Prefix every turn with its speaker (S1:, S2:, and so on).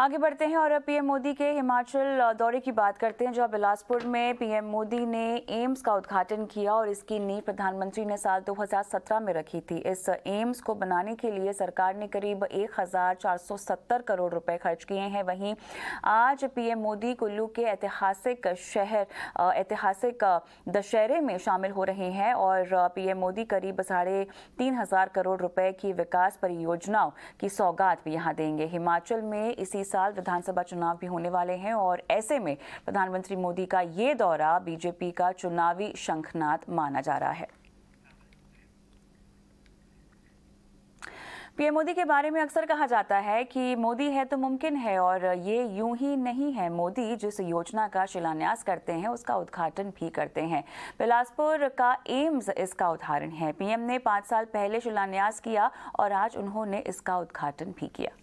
S1: आगे बढ़ते हैं और अब पीएम मोदी के हिमाचल दौरे की बात करते हैं जो बिलासपुर में पीएम मोदी ने एम्स का उद्घाटन किया और इसकी नींव प्रधानमंत्री ने साल 2017 में रखी थी इस एम्स को बनाने के लिए सरकार ने करीब 1470 करोड़ रुपए खर्च किए हैं वहीं आज पीएम मोदी कुल्लू के ऐतिहासिक शहर ऐतिहासिक दशहरे में शामिल हो रहे हैं और पीएम मोदी करीब साढ़े तीन करोड़ रुपए की विकास परियोजनाओं की सौगात भी यहाँ देंगे हिमाचल में इसी ही साल विधानसभा चुनाव भी होने वाले हैं और ऐसे में प्रधानमंत्री मोदी का ये दौरा बीजेपी का चुनावी शंखनाद माना जा रहा है पीएम मोदी के बारे में अक्सर कहा जाता है कि मोदी है तो मुमकिन है और ये यूं ही नहीं है मोदी जिस योजना का शिलान्यास करते हैं उसका उद्घाटन भी करते हैं बिलासपुर का एम्स इसका उदाहरण है पीएम ने पाँच साल पहले शिलान्यास किया और आज उन्होंने इसका उद्घाटन भी किया